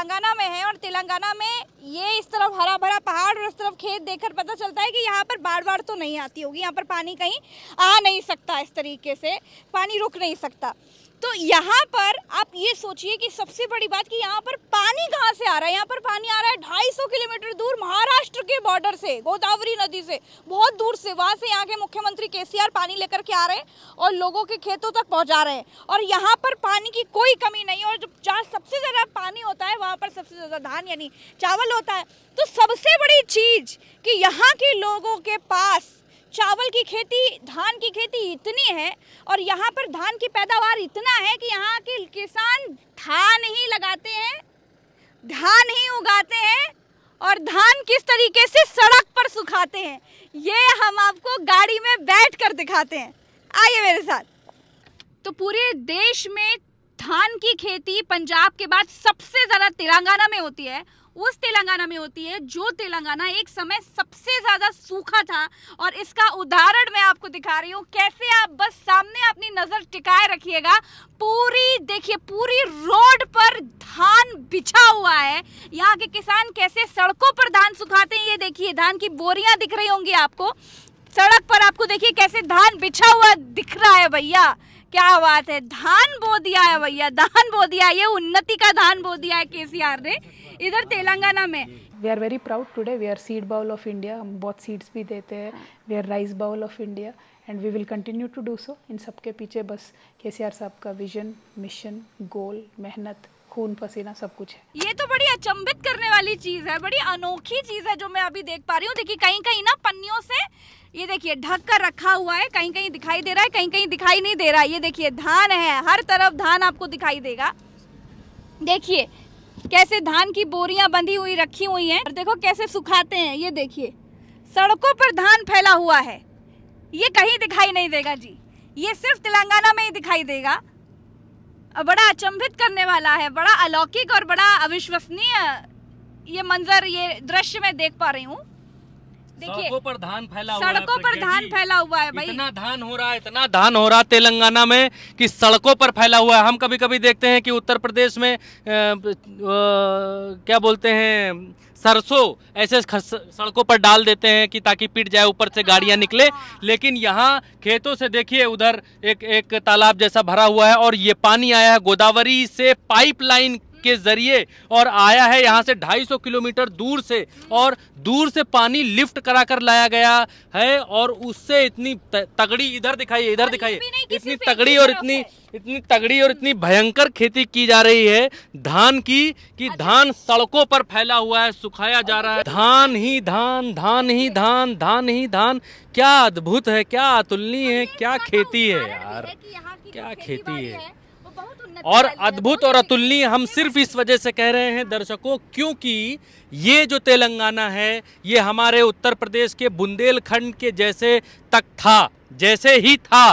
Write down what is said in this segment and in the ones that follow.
तेलंगाना में है और तेलंगाना में ये इस तरफ हरा भरा पहाड़ और इस तरफ खेत देखकर पता चलता है कि यहाँ पर बाढ़ बाढ़ तो नहीं आती होगी यहाँ पर पानी कहीं आ नहीं सकता इस तरीके से पानी रुक नहीं सकता तो यहाँ पर आप ये सोचिए कि सबसे बड़ी बात कि यहाँ पर पानी कहाँ से आ रहा है यहाँ पर पानी आ रहा है ढाई किलोमीटर दूर महाराष्ट्र के बॉर्डर से गोदावरी नदी से बहुत दूर से वहाँ से यहाँ के मुख्यमंत्री के पानी लेकर के आ रहे हैं और लोगों के खेतों तक पहुँचा रहे हैं और यहाँ पर पानी की कोई कमी नहीं और जब जहाँ सबसे ज़्यादा पानी होता है वहाँ पर सबसे ज़्यादा धान यानी चावल चावल होता है तो सबसे बड़ी चीज़ कि यहाँ के लोगों के पास चावल की खेती धान की खेती इतनी है और यहाँ पर धान की पैदावार इतना है कि यहाँ के किसान धान ही लगाते हैं धान ही उगाते हैं और धान किस तरीके से सड़क पर सुखाते हैं ये हम आपको गाड़ी में बैठ कर दिखाते हैं आइए मेरे साथ तो पूरे देश में धान की खेती पंजाब के बाद सबसे ज़्यादा तेलंगाना में होती है उस तेलंगाना में होती है जो तेलंगाना एक समय सबसे ज़्यादा सूखा था और इसका उदाहरण मैं आपको दिखा रही हूँ कैसे आप बस सामने अपनी नज़र टिकाए रखिएगा पूरी देखिए पूरी रोड पर धान बिछा हुआ है यहाँ के किसान कैसे सड़कों पर धान सुखाते हैं ये देखिए धान की बोरियां दिख रही होंगी आपको सड़क पर आपको देखिए कैसे धान बिछा हुआ दिख रहा है भैया क्या बात है धान बो दिया है भैया धान बो दिया ये उन्नति का धान बो दिया है केसीआर ने इधर तेलंगाना में we are very proud today we are seed bowl of India हम बहुत सीड्स भी देते हैं we are rice bowl of India and we will continue to do so इन सबके पीछे बस के साहब का विजन मिशन गोल मेहनत खून पसीना सब कुछ है ये तो बड़ी अचंभित करने वाली चीज है बड़ी अनोखी चीज है जो मैं अभी देख पा रही हूँ देखिए कहीं कहीं ना पन्नियों से ये देखिए ढक कर रखा हुआ है कहीं कहीं दिखाई दे रहा है कहीं कहीं दिखाई नहीं दे रहा है ये देखिए धान है हर तरफ धान आपको दिखाई देगा देखिए कैसे धान की बोरियां बंधी हुई रखी हुई हैं और देखो कैसे सुखाते हैं ये देखिए सड़कों पर धान फैला हुआ है ये कहीं दिखाई नहीं देगा जी ये सिर्फ तेलंगाना में ही दिखाई देगा बड़ा अचंभित करने वाला है बड़ा अलौकिक और बड़ा अविश्वसनीय ये मंजर ये दृश्य मैं देख पा रही हूँ देखिए सड़कों पर धान फैला हुआ है सड़कों पर धान फैला हुआ है भाई इतना धान हो रहा है इतना धान हो रहा है तेलंगाना में कि सड़कों पर फैला हुआ है हम कभी कभी देखते हैं कि उत्तर प्रदेश में आ, आ, क्या बोलते हैं सरसों ऐसे सड़कों पर डाल देते हैं कि ताकि पिट जाए ऊपर से गाड़ियां हाँ, निकले हाँ। लेकिन यहाँ खेतों से देखिए उधर एक एक तालाब जैसा भरा हुआ है और ये पानी आया है गोदावरी से पाइपलाइन के जरिए और आया है यहाँ से 250 किलोमीटर दूर से और दूर से पानी लिफ्ट करा कर लाया गया है और उससे इतनी तगड़ी इधर दिखाइए इधर दिखाइए इतनी तगड़ी और इतनी इतनी तगड़ी और इतनी भयंकर खेती की जा रही है धान की कि अच्छा। धान सड़कों पर फैला हुआ है सुखाया जा रहा है धान ही धान धान ही धान धान ही धान क्या अद्भुत है क्या अतुलनीय है तो क्या खेती है यार क्या खेती है और अद्भुत और अतुलनीय हम सिर्फ इस वजह से कह रहे हैं दर्शकों क्योंकि ये जो तेलंगाना है ये हमारे उत्तर प्रदेश के बुंदेलखंड के जैसे तक था जैसे ही था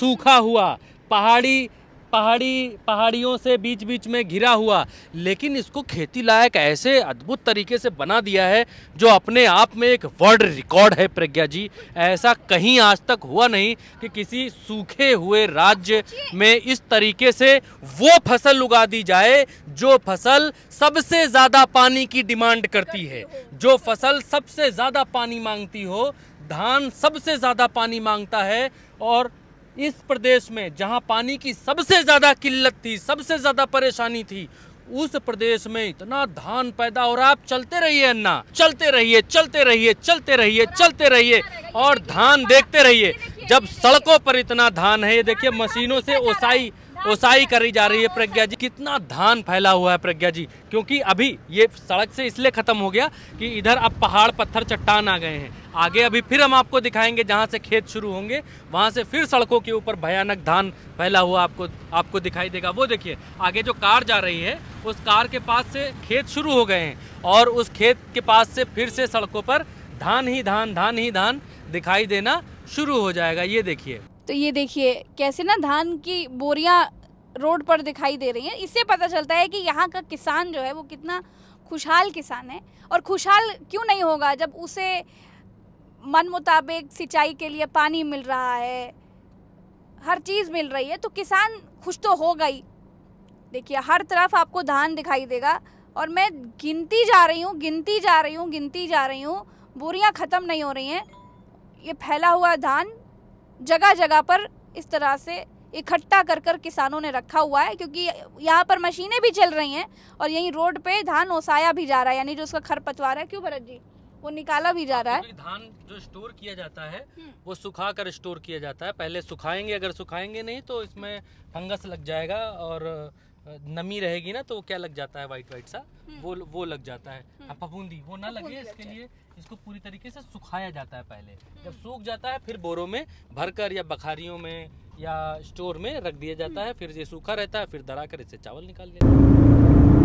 सूखा हुआ पहाड़ी पहाड़ी पहाड़ियों से बीच बीच में घिरा हुआ लेकिन इसको खेती लायक ऐसे अद्भुत तरीके से बना दिया है जो अपने आप में एक वर्ल्ड रिकॉर्ड है प्रज्ञा जी ऐसा कहीं आज तक हुआ नहीं कि किसी सूखे हुए राज्य में इस तरीके से वो फसल उगा दी जाए जो फसल सबसे ज़्यादा पानी की डिमांड करती है जो फसल सबसे ज़्यादा पानी मांगती हो धान सबसे ज़्यादा पानी मांगता है और इस प्रदेश में जहां पानी की सबसे ज़्यादा किल्लत थी सबसे ज़्यादा परेशानी थी उस प्रदेश में इतना धान पैदा हो रहा आप चलते रहिए अन्ना चलते रहिए चलते रहिए चलते रहिए चलते रहिए और धान देखते रहिए जब सड़कों पर इतना धान है ये देखिए मशीनों से ओसाई ओसाई करी जा रही है प्रज्ञा जी कितना धान फैला हुआ है प्रज्ञा जी क्योंकि अभी ये सड़क से इसलिए ख़त्म हो गया कि इधर अब पहाड़ पत्थर चट्टान आ गए हैं आगे अभी फिर हम आपको दिखाएंगे जहाँ से खेत शुरू होंगे वहाँ से फिर सड़कों के ऊपर भयानक धान फैला हुआ आपको आपको दिखाई देगा वो देखिए आगे जो कार जा रही है उस कार के पास से खेत शुरू हो गए हैं और उस खेत के पास से फिर से सड़कों पर धान ही धान धान ही धान दिखाई देना शुरू हो जाएगा ये देखिए तो ये देखिए कैसे ना धान की बोरियां रोड पर दिखाई दे रही हैं इससे पता चलता है कि यहाँ का किसान जो है वो कितना खुशहाल किसान है और खुशहाल क्यों नहीं होगा जब उसे मन मुताबिक सिंचाई के लिए पानी मिल रहा है हर चीज़ मिल रही है तो किसान खुश तो हो गई देखिए हर तरफ आपको धान दिखाई देगा और मैं गिनती जा रही हूँ गिनती जा रही हूँ गिनती जा रही हूँ बोरियाँ ख़त्म नहीं हो रही हैं ये फैला हुआ धान जगह जगह पर इस तरह से इकट्ठा कर कर किसानों ने रखा हुआ है क्योंकि यहाँ पर मशीनें भी चल रही हैं और यहीं रोड पे धान ओसाया भी जा रहा है यानी जो उसका खरपतवार है क्यों भरत जी वो निकाला भी जा रहा है धान जो स्टोर किया जाता है हम्म। वो सुखा कर स्टोर किया जाता है पहले सुखाएंगे अगर सुखाएंगे नहीं तो इसमें फंगस लग जाएगा और नमी रहेगी ना तो क्या लग जाता है वाइट वाइट सा हम्म। वो वो लग जाता है हम्म। अब फफूंदी वो ना लगे अच्छा इसके लिए इसको पूरी तरीके से सुखाया जाता है पहले जब हम्म। सूख जाता है फिर बोरों में भरकर या बखारियों में या स्टोर में रख दिया जाता है फिर ये सूखा रहता है फिर दरा कर इससे चावल निकाल हैं